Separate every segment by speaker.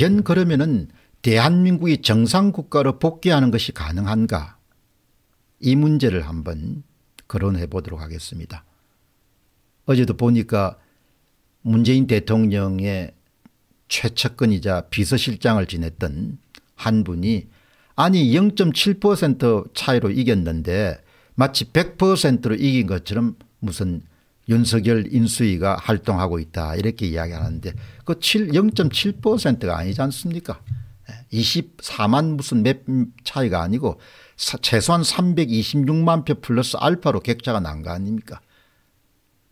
Speaker 1: 과연 그러면은 대한민국이 정상국가로 복귀하는 것이 가능한가 이 문제를 한번 거론해 보도록 하겠습니다. 어제도 보니까 문재인 대통령의 최측근이자 비서실장을 지냈던 한 분이 아니 0.7% 차이로 이겼는데 마치 100%로 이긴 것처럼 무슨 윤석열 인수위가 활동하고 있다 이렇게 이야기하는데 그 0.7%가 아니지 않습니까 24만 예, 무슨 몇 차이가 아니고 최소한 326만 표 플러스 알파로 객차가 난 거 아닙니까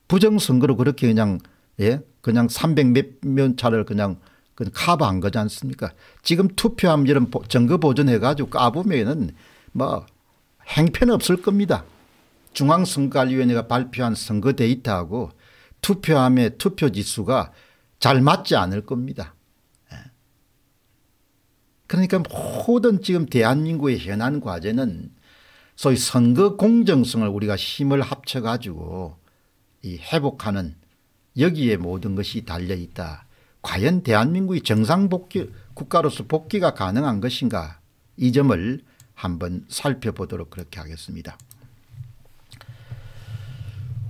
Speaker 1: 부정선거로 그렇게 그냥 예 그냥 300 몇 면 차를 그냥 그 카바한 거지 않습니까 지금 투표함 이런 정거 보존해 가지고 까보면은 뭐행패는 없을 겁니다. 중앙선거관리위원회가 발표한 선거 데이터하고 투표함의 투표 지수가 잘 맞지 않을 겁니다. 예. 그러니까 모든 지금 대한민국의 현안 과제는 소위 선거 공정성을 우리가 힘을 합쳐 가지고 이 회복하는 여기에 모든 것이 달려 있다. 과연 대한민국이 정상 복귀 국가로서 복귀가 가능한 것인가 이 점을 한번 살펴보도록 그렇게 하겠습니다.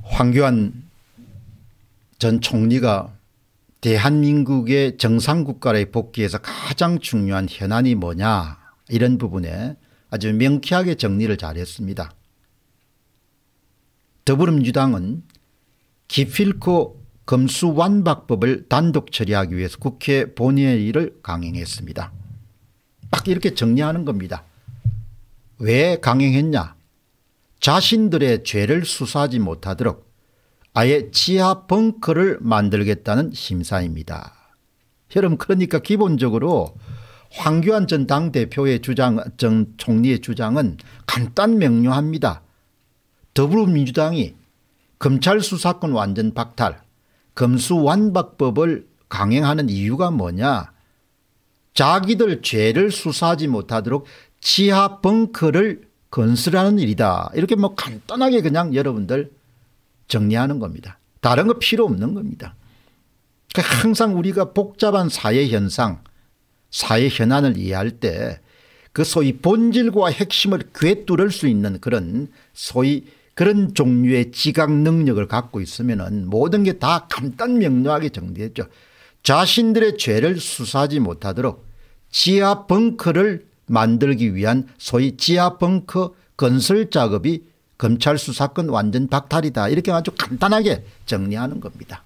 Speaker 1: 황교안 전 총리가 대한민국의 정상국가의 복귀에서 가장 중요한 현안이 뭐냐 이런 부분에 아주 명쾌하게 정리를 잘했습니다. 더불어민주당은 기필코 검수완박법을 단독 처리하기 위해서 국회 본회의를 강행했습니다. 딱 이렇게 정리하는 겁니다. 왜 강행했냐 자신들의 죄를 수사하지 못하도록 아예 지하 벙커를 만들겠다는 심사입니다. 여러분 그러니까 기본적으로 황교안 전 당대표의 주장 전 총리의 주장은 간단 명료합니다. 더불어민주당이 검찰 수사권 완전 박탈 검수완박법을 강행하는 이유가 뭐냐 자기들 죄를 수사하지 못하도록 지하 벙커를 건설하는 일이다. 이렇게 뭐 간단하게 그냥 여러분들 정리하는 겁니다. 다른 거 필요 없는 겁니다. 그러니까 항상 우리가 복잡한 사회 현상, 사회 현안을 이해할 때 그 소위 본질과 핵심을 꿰뚫을 수 있는 그런 소위 그런 종류의 지각 능력을 갖고 있으면 모든 게 다 간단명료하게 정리했죠. 자신들의 죄를 수사하지 못하도록 지하 벙커를 만들기 위한 소위 지하벙커 건설 작업이 검찰 수사권 완전 박탈이다 이렇게 아주 간단하게 정리하는 겁니다.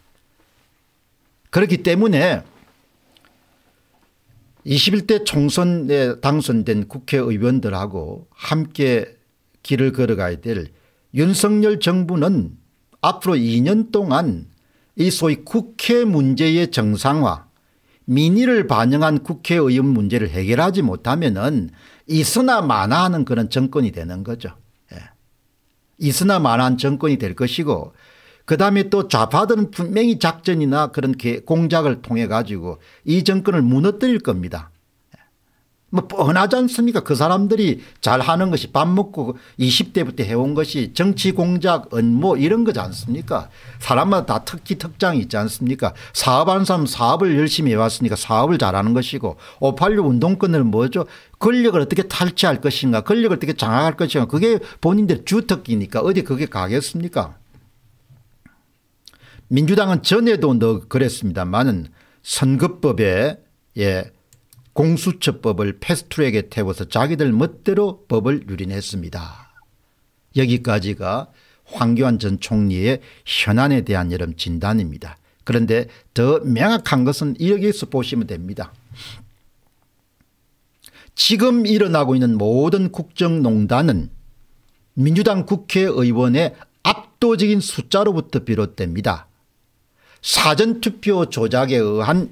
Speaker 1: 그렇기 때문에 21대 총선에 당선된 국회의원들하고 함께 길을 걸어가야 될 윤석열 정부는 앞으로 2년 동안 이 소위 국회 문제의 정상화 민의를 반영한 국회의원 문제를 해결하지 못하면은 이스나 마나하는 그런 정권이 되는 거죠. 예. 이스나 마나한 정권이 될 것이고 그다음에 또 좌파들은 분명히 작전이나 그런 공작을 통해 가지고 이 정권을 무너뜨릴 겁니다. 뭐 뻔하지 않습니까? 그 사람들이 잘하는 것이 밥 먹고 20대부터 해온 것이 정치 공작 업무 이런 거지 않습니까? 사람마다 다 특기 특장이 있지 않습니까? 사업하는 사람 사업을 열심히 해왔으니까 사업을 잘하는 것이고 586 운동권을 뭐죠? 권력을 어떻게 탈취할 것인가 권력을 어떻게 장악할 것인가 그게 본인들 의 주특기니까 어디 그게 가겠습니까? 민주당은 전에도 늘 그랬습니다만은 선거법에 예. 공수처법을 패스트트랙에 태워서 자기들 멋대로 법을 유린했습니다. 여기까지가 황교안 전 총리의 현안에 대한 여름 진단입니다. 그런데 더 명확한 것은 여기서 보시면 됩니다. 지금 일어나고 있는 모든 국정농단은 민주당 국회의원의 압도적인 숫자로부터 비롯됩니다. 사전투표 조작에 의한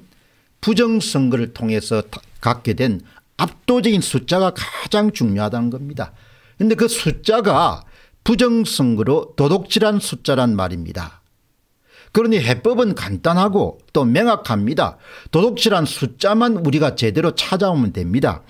Speaker 1: 부정선거를 통해서 갖게 된 압도적인 숫자가 가장 중요하다는 겁니다. 그런데 그 숫자가 부정선거로 도덕질한 숫자란 말입니다. 그러니 해법은 간단하고 또 명확합니다. 도덕질한 숫자만 우리가 제대로 찾아오면 됩니다.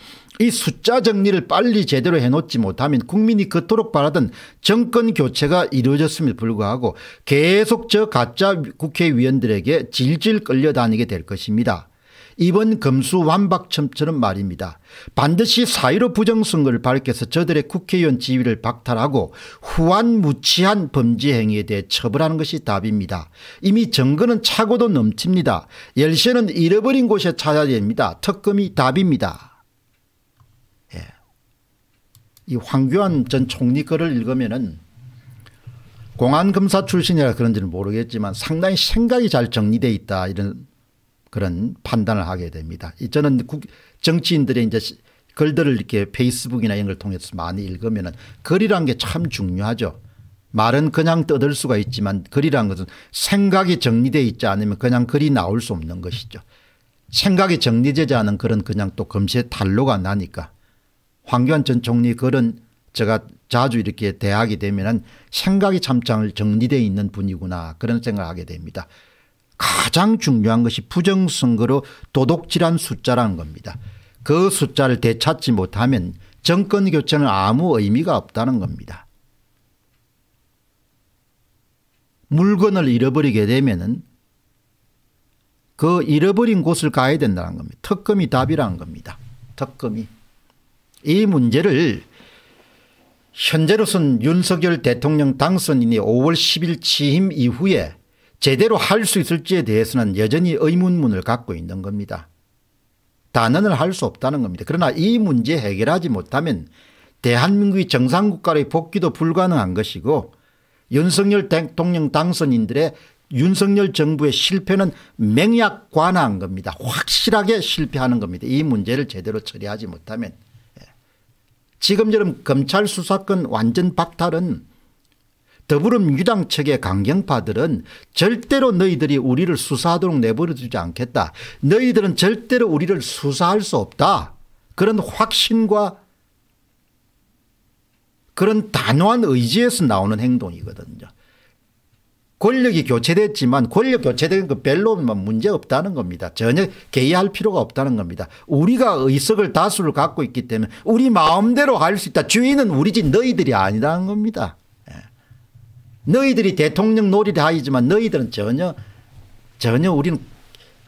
Speaker 1: 이 숫자 정리를 빨리 제대로 해놓지 못하면 국민이 그토록 바라던 정권 교체가 이루어졌음에 도 불구하고 계속 저 가짜 국회의원들에게 질질 끌려다니게 될 것입니다. 이번 검수 완박첨처럼 말입니다. 반드시 사의로 부정선거를 밝혀서 저들의 국회의원 지위를 박탈하고 후한 무치한 범죄 행위에 대해 처벌하는 것이 답입니다. 이미 정거는 차고도 넘칩니다. 열쇠는 잃어버린 곳에 찾아야 됩니다. 특검이 답입니다. 예. 이 황교안 전 총리 글을 읽으면은 공안검사 출신이라 그런지는 모르겠지만 상당히 생각이 잘 정리되어 있다 이런 그런 판단을 하게 됩니다. 저는 정치인들의 이제 글들을 이렇게 페이스북이나 이런 걸 통해서 많이 읽으면 글이란 게 참 중요하죠. 말은 그냥 떠들 수가 있지만 글이란 것은 생각이 정리되어 있지 않으면 그냥 글이 나올 수 없는 것이죠. 생각이 정리되지 않은 글은 그냥 또 금세 탄로가 나니까 황교안 전 총리 글은 제가 자주 이렇게 대학이 되면 생각이 참 정리되어 있는 분이구나 그런 생각을 하게 됩니다. 가장 중요한 것이 부정선거로 도둑질한 숫자라는 겁니다. 그 숫자를 되찾지 못하면 정권 교체는 아무 의미가 없다는 겁니다. 물건을 잃어버리게 되면 그 잃어버린 곳을 가야 된다는 겁니다. 특검이 답이라는 겁니다. 특검이. 이 문제를 현재로선 윤석열 대통령 당선인이 5월 10일 취임 이후에 제대로 할 수 있을지에 대해서는 여전히 의문문을 갖고 있는 겁니다. 단언을 할 수 없다는 겁니다. 그러나 이 문제 해결하지 못하면 대한민국의 정상국가의 복귀도 불가능한 것이고 윤석열 대통령 당선인들의 윤석열 정부의 실패는 맹약관한 겁니다. 확실하게 실패하는 겁니다. 이 문제를 제대로 처리하지 못하면. 예. 지금처럼 검찰 수사권 완전 박탈은 더불어민주당 측의 강경파들은 절대로 너희들이 우리를 수사하도록 내버려두지 않겠다. 너희들은 절대로 우리를 수사할 수 없다. 그런 확신과 그런 단호한 의지에서 나오는 행동이거든요. 권력이 교체됐지만 권력 교체된 그별로 문제없다는 겁니다. 전혀 개의할 필요가 없다는 겁니다. 우리가 의석을 다수를 갖고 있기 때문에 우리 마음대로 할 수 있다. 주인은 우리 지 너희들이 아니라는 겁니다. 너희들이 대통령 놀이를 하이지만 너희들은 전혀 전혀 우리는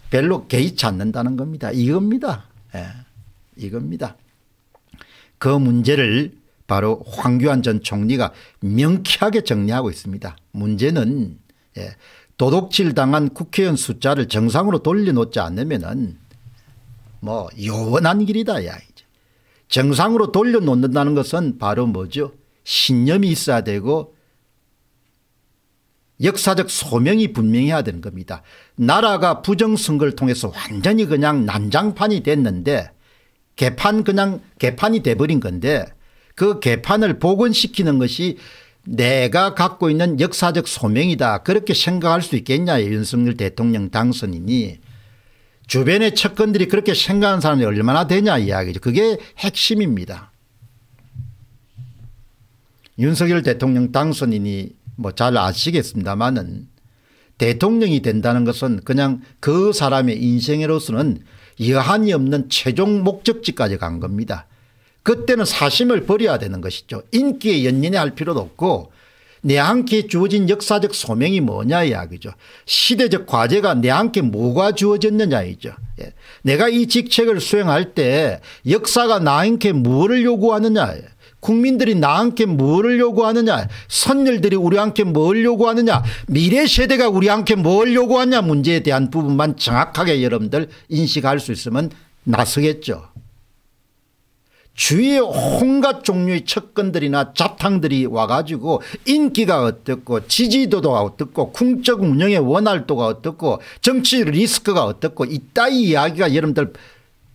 Speaker 1: 별로 개의치 않는다는 겁니다. 이겁니다. 예, 이겁니다. 그 문제를 바로 황교안 전 총리가 명쾌하게 정리하고 있습니다. 문제는 예, 도둑질 당한 국회의원 숫자를 정상으로 돌려놓지 않으면 뭐 요원한 길이다. 야. 정상으로 돌려놓는다는 것은 바로 뭐죠? 신념이 있어야 되고 역사적 소명이 분명해야 되는 겁니다. 나라가 부정선거를 통해서 완전히 그냥 난장판이 됐는데 개판 그냥 개판이 돼버린 건데 그 개판을 복원시키는 것이 내가 갖고 있는 역사적 소명이다 그렇게 생각할 수 있겠냐 윤석열 대통령 당선인이 주변의 측근들이 그렇게 생각하는 사람이 얼마나 되냐 이야기죠. 그게 핵심입니다. 윤석열 대통령 당선인이 뭐잘 아시겠습니다만은 대통령이 된다는 것은 그냥 그 사람의 인생으로서는 여한이 없는 최종 목적지까지 간 겁니다. 그때는 사심을 버려야 되는 것이죠. 인기에 연연해 할 필요도 없고 내한께 주어진 역사적 소명이 뭐냐 이야기죠. 시대적 과제가 내한께 뭐가 주어졌느냐 이죠. 예. 내가 이 직책을 수행할 때 역사가 나한테 뭐를 요구하느냐 예. 국민들이 나한테 뭘 요구하느냐 선열들이 우리한테 뭘 요구하느냐 미래 세대가 우리한테 뭘 요구하냐 문제에 대한 부분만 정확하게 여러분들 인식할 수 있으면 나서겠죠. 주위에 온갖 종류의 척건들이나 자탕들이 와가지고 인기가 어떻고 지지도도가 어떻고 궁적 운영의 원활도가 어떻고 정치 리스크가 어떻고 이따위 이야기가 여러분들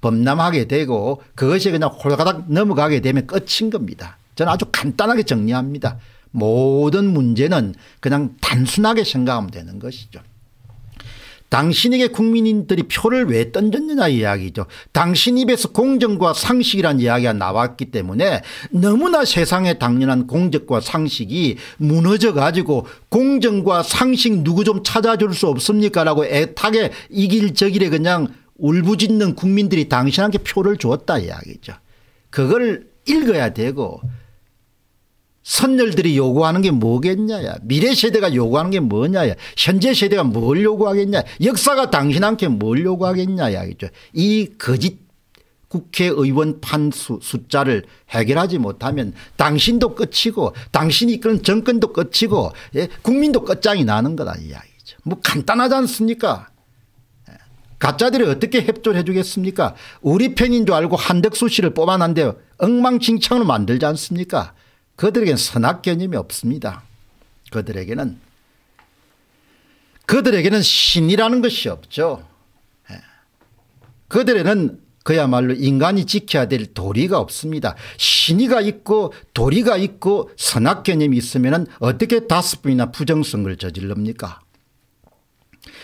Speaker 1: 범람하게 되고 그것이 그냥 홀가닥 넘어가게 되면 끝인 겁니다. 저는 아주 간단하게 정리합니다. 모든 문제는 그냥 단순하게 생각하면 되는 것이죠. 당신에게 국민들이 표를 왜 던졌느냐 이야기죠. 당신 입에서 공정과 상식이란 이야기가 나왔기 때문에 너무나 세상에 당연한 공적과 상식이 무너져 가지고 공정과 상식 누구 좀 찾아줄 수 없습니까 라고 애타게 이길 저길에 그냥 울부짖는 국민들이 당신한테 표를 주었다 이야기죠. 그걸 읽어야 되고 선열들이 요구하는 게 뭐겠냐야. 미래 세대가 요구하는 게 뭐냐야. 현재 세대가 뭘 요구하겠냐. 역사가 당신한테 뭘 요구하겠냐야. 이기죠이 거짓 국회의원 판 수, 숫자를 해결하지 못하면 당신도 끝이고 당신이 이끄는 정권도 끝이고 예? 국민도 끝장이 나는 거다 이야기죠. 뭐 간단하지 않습니까? 가짜들이 어떻게 협조를 해주겠습니까? 우리 편인 줄 알고 한덕수 씨를 뽑아놨는데 엉망진창으 만들지 않습니까? 그들에겐 선악견임이 없습니다. 그들에게는 그들에게는 신이라는 것이 없죠. 예. 그들에는 그야말로 인간이 지켜야 될 도리가 없습니다. 신의가 있고 도리가 있고 선악 개념이 있으면 어떻게 다섯 분이나 부정성을 저질릅니까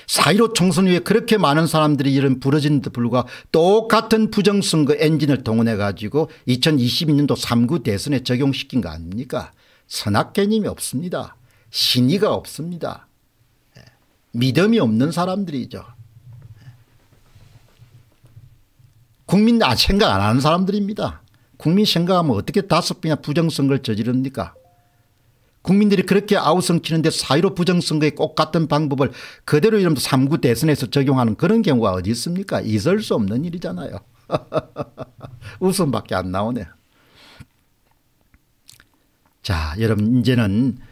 Speaker 1: 사1로 총선위에 그렇게 많은 사람들이 이런 부러진데 불과 똑같은 부정선거 엔진을 동원해 가지고 2022년도 3구 대선에 적용시킨 거 아닙니까 선악 개념이 없습니다. 신의가 없습니다. 예. 믿음이 없는 사람들이죠. 예. 국민 아, 생각 안 하는 사람들입니다. 국민 생각하면 어떻게 다섯 분야 부정선거를 저지릅니까 국민들이 그렇게 아우성치는데 사의로 부정선거에 꼭 같은 방법을 그대로 이름 3구 대선에서 적용하는 그런 경우가 어디 있습니까 있을 수 없는 일이잖아요. 웃음밖에 안 나오네. 자 여러분 이제는